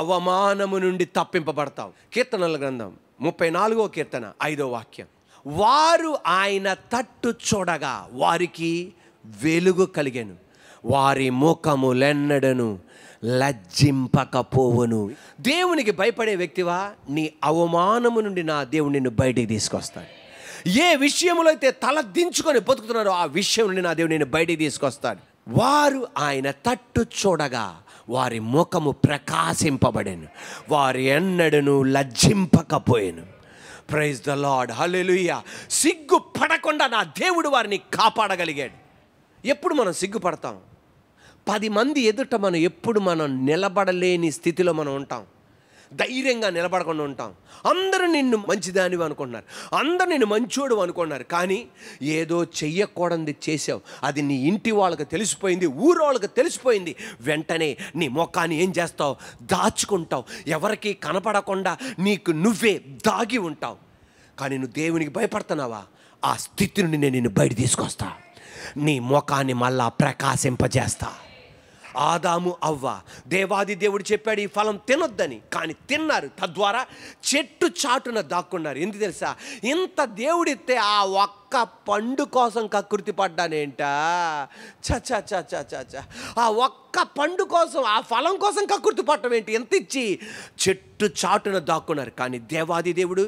అవమానము నుండి తప్పింపబడతావు కీర్తనల గ్రంథం ముప్పై నాలుగో కీర్తన ఐదో వాక్యం వారు ఆయన తట్టు చూడగా వారికి వెలుగు కలిగాను వారి ముఖములెన్నడను లజ్జింపకపోవును దేవునికి భయపడే వ్యక్తివా నీ అవమానము నుండి నా దేవుడు నిన్ను బయటికి తీసుకొస్తాడు ఏ విషయంలో అయితే తల దించుకొని బతుకుతున్నారో ఆ విషయం నుండి నా దేవుడు నిన్ను బయటికి తీసుకొస్తాడు వారు ఆయన తట్టు చూడగా వారి ముఖము ప్రకాశింపబడేను వారి ఎన్నడను లజ్జింపకపోయాను ప్రైజ్ ద లాడ్ హలెలుయ సిగ్గు పడకుండా నా దేవుడు వారిని కాపాడగలిగాడు ఎప్పుడు మనం సిగ్గుపడతాం పది మంది ఎదుట మనం ఎప్పుడు మనం నిలబడలేని స్థితిలో మనం ఉంటాం ధైర్యంగా నిలబడకుండా ఉంటాం అందరూ నిన్ను మంచిదానివి అనుకుంటున్నారు అందరు నిన్ను మంచోడు అనుకున్నారు కానీ ఏదో చెయ్యకూడదు చేసావు అది నీ ఇంటి వాళ్ళకి తెలిసిపోయింది ఊరు వాళ్ళకి తెలిసిపోయింది వెంటనే నీ మొక్కాన్ని ఏం చేస్తావు దాచుకుంటావు ఎవరికి కనపడకుండా నీకు నువ్వే దాగి ఉంటావు కానీ నువ్వు దేవునికి భయపడుతున్నావా ఆ స్థితి నుండి నేను నిన్ను బయట తీసుకొస్తా నీ మొఖాన్ని మళ్ళా ప్రకాశింపజేస్తా ఆదాము అవ్వ దేవాది దేవుడు చెప్పాడు ఈ ఫలం తినొద్దని కానీ తిన్నారు తద్వారా చెట్టు చాటున దాక్కున్నారు ఎందుకు తెలుసా ఇంత దేవుడిస్తే ఆ ఒక్క పండు కోసం కకృతి పడ్డానేంట చ చ ఆ ఒక్క పండు కోసం ఆ ఫలం కోసం కకృతి పట్టడం ఏంటి ఎంత ఇచ్చి చెట్టు చాటున దాక్కున్నారు కానీ దేవాది దేవుడు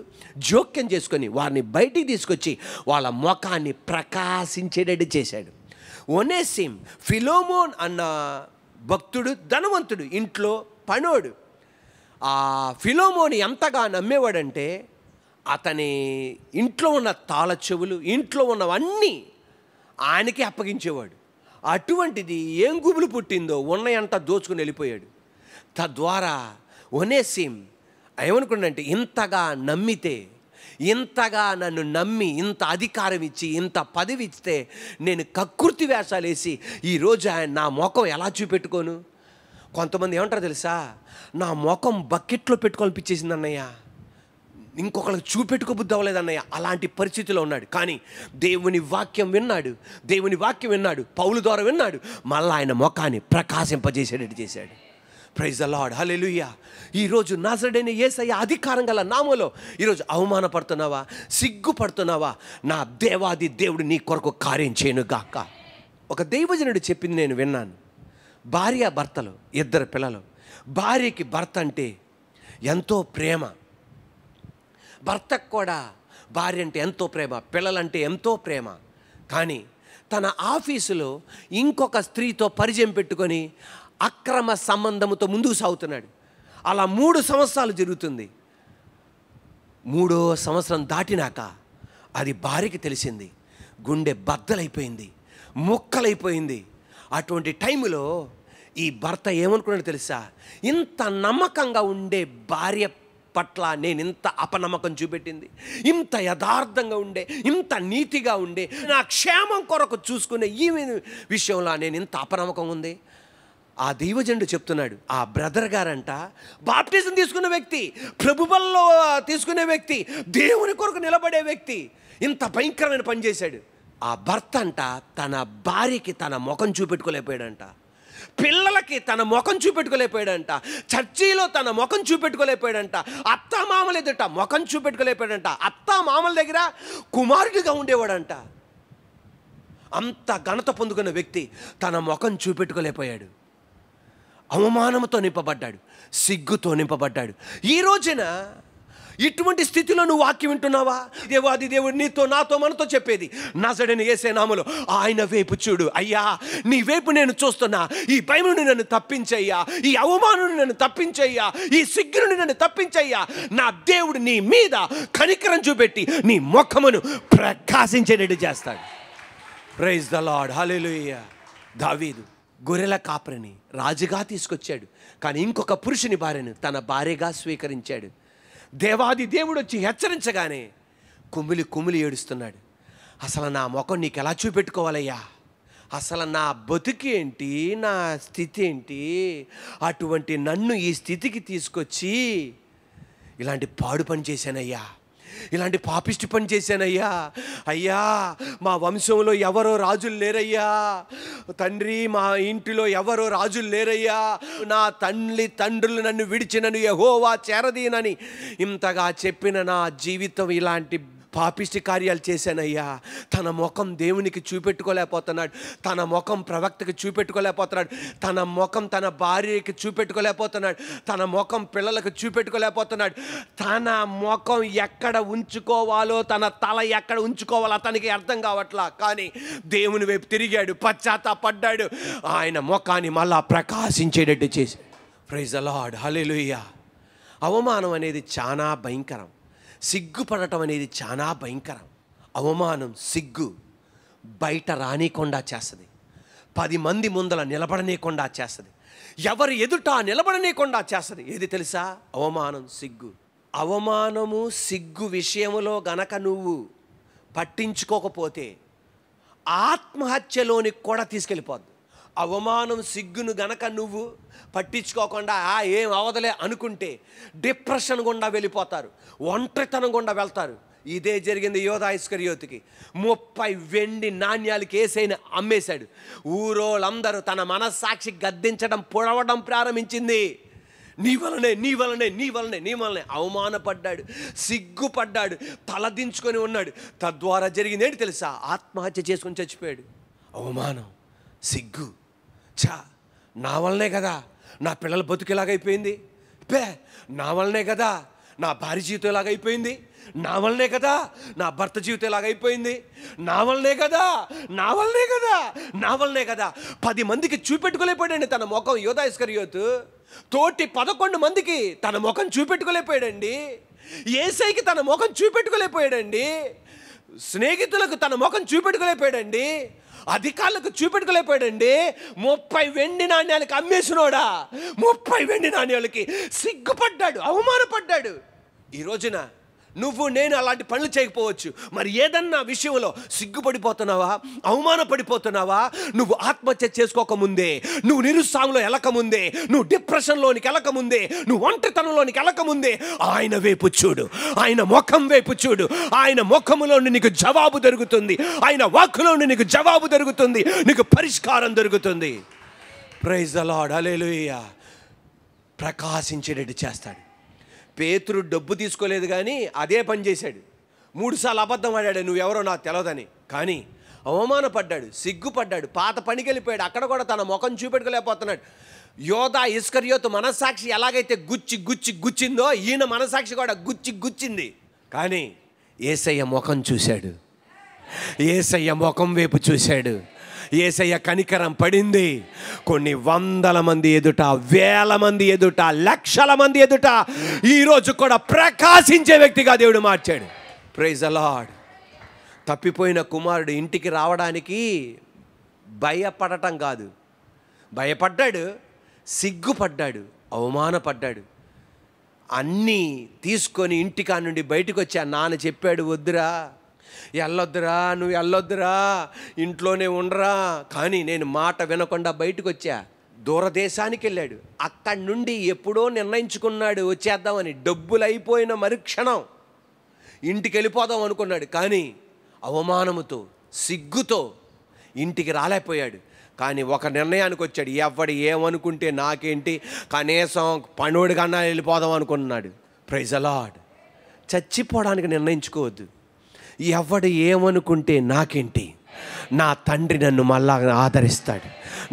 జోక్యం చేసుకొని వారిని బయటికి తీసుకొచ్చి వాళ్ళ ముఖాన్ని ప్రకాశించేటట్టు చేశాడు ఒనేసిం ఫిలోమోన్ అన్న భక్తుడు ధనవంతుడు ఇంట్లో పనోడు ఆ ఫిలోమోని ఎంతగా నమ్మేవాడంటే అతని ఇంట్లో ఉన్న తాళ చెవులు ఇంట్లో ఉన్నవన్నీ ఆయనకి అప్పగించేవాడు అటువంటిది ఏం గుబులు పుట్టిందో ఉన్నయంట దోచుకుని వెళ్ళిపోయాడు తద్వారా ఒనేసీం ఏమనుకున్నాడంటే ఇంతగా నమ్మితే ఇంతగా నన్ను నమ్మి ఇంత అధికారం ఇచ్చి ఇంత పదవి ఇస్తే నేను కకృతి వేషాలు వేసి ఈరోజు ఆయన నా మొఖం ఎలా చూపెట్టుకోను కొంతమంది ఏమంటారు తెలుసా నా మొఖం బకెట్లో పెట్టుకోవాలనిపించేసింది అన్నయ్య ఇంకొకళ్ళకి చూపెట్టుకోబుద్ధి అవ్వలేదన్నయ్య అలాంటి పరిస్థితిలో ఉన్నాడు కానీ దేవుని వాక్యం విన్నాడు దేవుని వాక్యం విన్నాడు పౌలు ద్వారా విన్నాడు మళ్ళీ ఆయన ముఖాన్ని ప్రకాశింపజేసేటట్టు చేశాడు ప్రైజ్ అలాడ్ హలెలుయ్యా ఈరోజు నాజరుడైన ఏసయ్య అధికారం గల నామలో ఈరోజు అవమానపడుతున్నావా సిగ్గుపడుతున్నావా నా దేవాది దేవుడు నీ కొరకు కార్యం చేయను గాక ఒక దైవజనుడు చెప్పింది నేను విన్నాను భార్య భర్తలు ఇద్దరు పిల్లలు భార్యకి భర్త అంటే ఎంతో ప్రేమ భర్తకు కూడా భార్య అంటే ఎంతో ప్రేమ పిల్లలంటే ఎంతో ప్రేమ కానీ తన ఆఫీసులో ఇంకొక స్త్రీతో పరిచయం పెట్టుకొని అక్రమ సంబంధముతో ముందుకు సాగుతున్నాడు అలా మూడు సంవత్సరాలు జరుగుతుంది మూడో సంవత్సరం దాటినాక అది భార్యకి తెలిసింది గుండె బద్దలైపోయింది ముక్కలైపోయింది అటువంటి టైంలో ఈ భర్త ఏమనుకున్నాడు తెలుసా ఇంత నమ్మకంగా ఉండే భార్య పట్ల నేను ఇంత అపనమ్మకం చూపెట్టింది ఇంత యథార్థంగా ఉండే ఇంత నీతిగా ఉండే నా క్షేమం కొరకు చూసుకునే ఈ విషయంలో నేను ఇంత అపనమ్మకం ఉంది ఆ దైవజండు చెప్తున్నాడు ఆ బ్రదర్ గారంట బాప్టిజం తీసుకున్న వ్యక్తి ప్రభువల్లో తీసుకునే వ్యక్తి దేవుని కొరకు నిలబడే వ్యక్తి ఇంత భయంకరమైన పని చేశాడు ఆ భర్త అంట తన భార్యకి తన ముఖం చూపెట్టుకోలేకపోయాడంట పిల్లలకి తన ముఖం చూపెట్టుకోలేకపోయాడంట చర్చిలో తన ముఖం చూపెట్టుకోలేకపోయాడంట అత్త మామల ఎదుట ముఖం చూపెట్టుకోలేకపోయాడంట అత్త మామల దగ్గర కుమారుడిగా ఉండేవాడంట అంత ఘనత పొందుకున్న వ్యక్తి తన ముఖం చూపెట్టుకోలేకపోయాడు అవమానంతో నింపబడ్డాడు సిగ్గుతో నింపబడ్డాడు ఈ రోజున ఇటువంటి స్థితిలో నువ్వు వాక్యం వింటున్నావా దేవాది దేవుడు నీతో నాతో మనతో చెప్పేది నజడని వేసే నాములు ఆయన వేపు చూడు అయ్యా నీ వేపు నేను చూస్తున్నా ఈ భయం నుండి నన్ను తప్పించయ్యా ఈ అవమానం నన్ను తప్పించయ్యా ఈ సిగ్గు నుండి నన్ను తప్పించయ్యా నా దేవుడు నీ మీద కనికరం చూపెట్టి నీ ముఖమును ప్రకాశించేటట్టు చేస్తాడు ప్రైజ్ ద లాడ్ హలే దావీదు గొర్రెల కాపరిని రాజుగా తీసుకొచ్చాడు కానీ ఇంకొక పురుషుని భార్యను తన భార్యగా స్వీకరించాడు దేవాది దేవుడు వచ్చి హెచ్చరించగానే కుమిలి కుమిలి ఏడుస్తున్నాడు అసలు నా ముఖం నీకు ఎలా చూపెట్టుకోవాలయ్యా అసలు నా బతుకి ఏంటి నా స్థితి ఏంటి అటువంటి నన్ను ఈ స్థితికి తీసుకొచ్చి ఇలాంటి పాడు పని చేశానయ్యా ఇలాంటి పాపిష్టి పని చేశానయ్యా అయ్యా మా వంశంలో ఎవరో రాజులు లేరయ్యా తండ్రి మా ఇంటిలో ఎవరో రాజులు లేరయ్యా నా తండ్రి తండ్రులు నన్ను విడిచినను యహోవా చేరదీనని ఇంతగా చెప్పిన నా జీవితం ఇలాంటి పాపిష్టి కార్యాలు చేశానయ్యా తన ముఖం దేవునికి చూపెట్టుకోలేకపోతున్నాడు తన ముఖం ప్రవక్తకి చూపెట్టుకోలేకపోతున్నాడు తన ముఖం తన భార్యకి చూపెట్టుకోలేకపోతున్నాడు తన ముఖం పిల్లలకు చూపెట్టుకోలేకపోతున్నాడు తన ముఖం ఎక్కడ ఉంచుకోవాలో తన తల ఎక్కడ ఉంచుకోవాలో అతనికి అర్థం కావట్లా కానీ దేవుని వైపు తిరిగాడు పడ్డాడు ఆయన ముఖాన్ని మళ్ళా ప్రకాశించేటట్టు చేసి ప్రైజ్ అలాడ్ హలే అవమానం అనేది చాలా భయంకరం సిగ్గుపడటం అనేది చాలా భయంకరం అవమానం సిగ్గు బయట రానికుండా చేస్తుంది పది మంది ముందల నిలబడనీయకుండా చేస్తుంది ఎవరి ఎదుట నిలబడనీయకుండా చేస్తుంది ఏది తెలుసా అవమానం సిగ్గు అవమానము సిగ్గు విషయంలో గనక నువ్వు పట్టించుకోకపోతే ఆత్మహత్యలోనికి కూడా తీసుకెళ్ళిపోద్దు అవమానం సిగ్గును గనక నువ్వు పట్టించుకోకుండా ఆ ఏం అవదలే అనుకుంటే డిప్రెషన్ గుండా వెళ్ళిపోతారు ఒంటరితనం గుండా వెళ్తారు ఇదే జరిగింది యోధ యోతికి ముప్పై వెండి నాణ్యాలు కేసైన అమ్మేశాడు ఊరోళ్ళందరూ తన మనస్సాక్షి గద్దించడం పొడవడం ప్రారంభించింది నీ వలనే నీ వలనే నీ వలనే నీ వలనే అవమానపడ్డాడు సిగ్గుపడ్డాడు తలదించుకొని ఉన్నాడు తద్వారా జరిగింది ఏంటి తెలుసా ఆత్మహత్య చేసుకుని చచ్చిపోయాడు అవమానం సిగ్గు చా నా వల్లనే కదా నా పిల్లల బతుకు ఇలాగైపోయింది పే నా వల్లనే కదా నా భార్య జీవితం ఇలాగైపోయింది నా వల్లనే కదా నా భర్త జీవితం ఇలాగైపోయింది నా వల్లనే కదా నా వల్లనే కదా నా వల్లనే కదా పది మందికి చూపెట్టుకోలేకపోయాడండి తన ముఖం యోధాయిస్కర్యోత్ తోటి పదకొండు మందికి తన ముఖం చూపెట్టుకోలేకపోయాడండి ఏసైకి తన ముఖం చూపెట్టుకోలేకపోయాడండి స్నేహితులకు తన ముఖం చూపెట్టుకోలేకపోయాడండి అధికారులకు చూపెట్టుకోలేకపోయాడండి ముప్పై వెండి నాణ్యాలకి అమ్మేసినోడా ముప్పై వెండి నాణ్యాలకి సిగ్గుపడ్డాడు అవమానపడ్డాడు ఈ రోజున నువ్వు నేను అలాంటి పనులు చేయకపోవచ్చు మరి ఏదన్నా విషయంలో సిగ్గుపడిపోతున్నావా అవమానపడిపోతున్నావా నువ్వు ఆత్మహత్య చేసుకోకముందే నువ్వు నిరుత్సాహంలో ఎలకముందే నువ్వు డిప్రెషన్లోనికి ఎలకముందే నువ్వు ఒంటరితనంలోనికి ఎలకముందే ఆయన వైపు చూడు ఆయన ముఖం వైపు చూడు ఆయన ముఖములో నీకు జవాబు దొరుకుతుంది ఆయన వాక్కులో నీకు జవాబు దొరుకుతుంది నీకు పరిష్కారం దొరుకుతుంది ప్రైజ్ అలాడ్ అలెలుయ్య ప్రకాశించేటట్టు చేస్తాడు పేతురు డబ్బు తీసుకోలేదు కానీ అదే పని చేశాడు మూడుసార్లు అబద్ధం ఆడాడు నువ్వెవరో నాకు తెలియదని కానీ అవమానపడ్డాడు సిగ్గుపడ్డాడు పాత పనికి వెళ్ళిపోయాడు అక్కడ కూడా తన ముఖం చూపెట్టుకోలేకపోతున్నాడు యోధ ఇస్కర్యోతు మనస్సాక్షి ఎలాగైతే గుచ్చి గుచ్చి గుచ్చిందో ఈయన మనస్సాక్షి కూడా గుచ్చి గుచ్చింది కానీ ఏసయ్య ముఖం చూశాడు ఏసయ్య ముఖం వైపు చూశాడు ఏసయ్య కనికరం పడింది కొన్ని వందల మంది ఎదుట వేల మంది ఎదుట లక్షల మంది ఎదుట ఈరోజు కూడా ప్రకాశించే వ్యక్తిగా దేవుడు మార్చాడు ప్రైజ్ అలాడ్ తప్పిపోయిన కుమారుడు ఇంటికి రావడానికి భయపడటం కాదు భయపడ్డాడు సిగ్గుపడ్డాడు అవమానపడ్డాడు అన్నీ తీసుకొని ఇంటికా నుండి బయటకు వచ్చి ఆ నాన్న చెప్పాడు వద్దురా వెళ్ళొద్దురా నువ్వు వెళ్ళొద్దురా ఇంట్లోనే ఉండరా కానీ నేను మాట వినకుండా బయటకు వచ్చా దూరదేశానికి వెళ్ళాడు అక్కడి నుండి ఎప్పుడో నిర్ణయించుకున్నాడు వచ్చేద్దామని డబ్బులు అయిపోయిన మరుక్షణం ఇంటికి వెళ్ళిపోదాం అనుకున్నాడు కానీ అవమానముతో సిగ్గుతో ఇంటికి రాలేకపోయాడు కానీ ఒక నిర్ణయానికి వచ్చాడు ఎవడు ఏమనుకుంటే నాకేంటి కనీసం కన్నా వెళ్ళిపోదాం అనుకున్నాడు ప్రైజలాడ్ చచ్చిపోవడానికి నిర్ణయించుకోవద్దు ఎవడు ఏమనుకుంటే నాకేంటి నా తండ్రి నన్ను మళ్ళా ఆదరిస్తాడు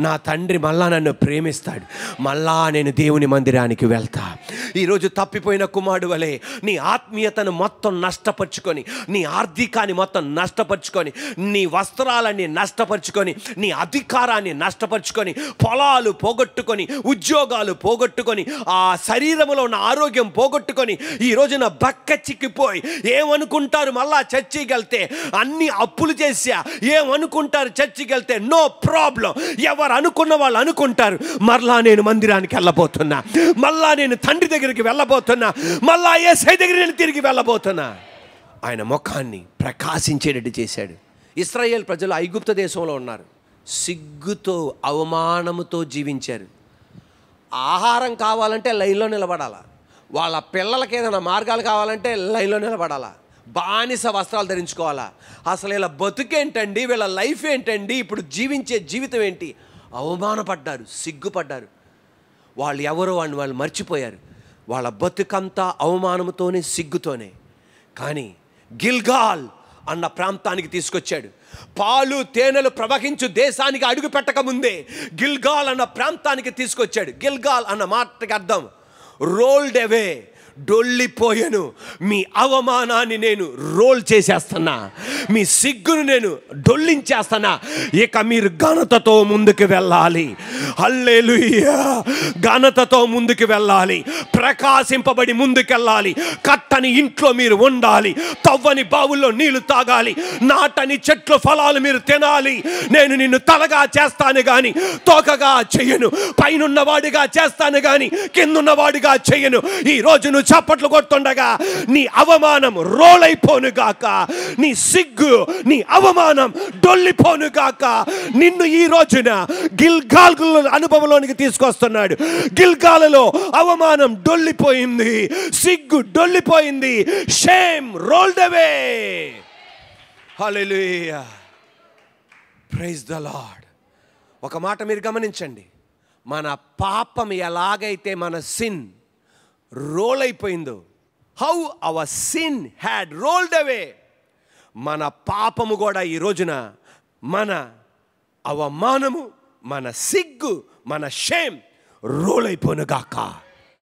నా తండ్రి మళ్ళా నన్ను ప్రేమిస్తాడు మళ్ళా నేను దేవుని మందిరానికి వెళ్తాను ఈరోజు తప్పిపోయిన కుమారుడు వలె నీ ఆత్మీయతను మొత్తం నష్టపరుచుకొని నీ ఆర్థికాన్ని మొత్తం నష్టపరుచుకొని నీ వస్త్రాలని నష్టపరుచుకొని నీ అధికారాన్ని నష్టపరుచుకొని పొలాలు పోగొట్టుకొని ఉద్యోగాలు పోగొట్టుకొని ఆ శరీరంలో ఉన్న ఆరోగ్యం పోగొట్టుకొని ఈ రోజున బక్క చిక్కిపోయి ఏమనుకుంటారు మళ్ళా చర్చికి వెళ్తే అన్ని అప్పులు చేసా ఏమనుకుంటారు చర్చికి వెళ్తే నో ప్రాబ్లం ఎవరు అనుకున్న వాళ్ళు అనుకుంటారు మరలా నేను మందిరానికి వెళ్ళబోతున్నా మళ్ళా నేను తండ్రి దగ్గర దగ్గరికి వెళ్ళబోతున్నా మళ్ళా ఏసై దగ్గర నేను తిరిగి వెళ్ళబోతున్నా ఆయన ముఖాన్ని ప్రకాశించేటట్టు చేశాడు ఇస్రాయేల్ ప్రజలు ఐగుప్త దేశంలో ఉన్నారు సిగ్గుతో అవమానముతో జీవించారు ఆహారం కావాలంటే లైన్లో నిలబడాలా వాళ్ళ పిల్లలకి ఏదైనా మార్గాలు కావాలంటే లైన్లో నిలబడాలా బానిస వస్త్రాలు ధరించుకోవాలా అసలు ఇలా బతుకేంటండి వీళ్ళ లైఫ్ ఏంటండి ఇప్పుడు జీవించే జీవితం ఏంటి అవమానపడ్డారు సిగ్గుపడ్డారు వాళ్ళు ఎవరో వాళ్ళని వాళ్ళు మర్చిపోయారు వాళ్ళ బతుకంతా అవమానంతోనే సిగ్గుతోనే కానీ గిల్గాల్ అన్న ప్రాంతానికి తీసుకొచ్చాడు పాలు తేనెలు ప్రవహించు దేశానికి అడుగు పెట్టకముందే గిల్గాల్ అన్న ప్రాంతానికి తీసుకొచ్చాడు గిల్గాల్ అన్న మాటకి అర్థం రోల్డ్ అవే డొల్లిపోయాను మీ అవమానాన్ని నేను రోల్ చేసేస్తున్నా మీ సిగ్గును నేను డొల్లించేస్తున్నా ఇక మీరు ఘనతతో ముందుకు వెళ్ళాలి అల్లేలు ఘనతతో ముందుకు వెళ్ళాలి ప్రకాశింపబడి ముందుకెళ్ళాలి కట్టని ఇంట్లో మీరు ఉండాలి తవ్వని బావుల్లో నీళ్లు తాగాలి నాటని చెట్లు ఫలాలు మీరు తినాలి నేను నిన్ను తలగా చేస్తాను కానీ తోకగా చెయ్యను పైనున్నవాడిగా చేస్తాను కానీ కిందున్నవాడిగా చెయ్యను ఈ రోజు నువ్వు చప్పట్లు కొట్టుండగా నీ అవమానం అయిపోను గాక నీ సిగ్గు నీ అవమానం డొల్లిపోను గాక నిన్ను ఈ రోజున గిల్గాల్ అనుభవంలోనికి తీసుకొస్తున్నాడు గిల్గాలలో అవమానం డొల్లిపోయింది సిగ్గు డొల్లిపోయింది shame rolled away hallelujah praise the Lord ఒక మాట మీరు గమనించండి మన పాపం ఎలాగైతే మన సిన్ రోల్ అయిపోయిందో how our sin had rolled away మన పాపము కూడా ఈ రోజున మన అవమానము మన సిగ్గు మన షేమ్ రోల్ అయిపోనుగాక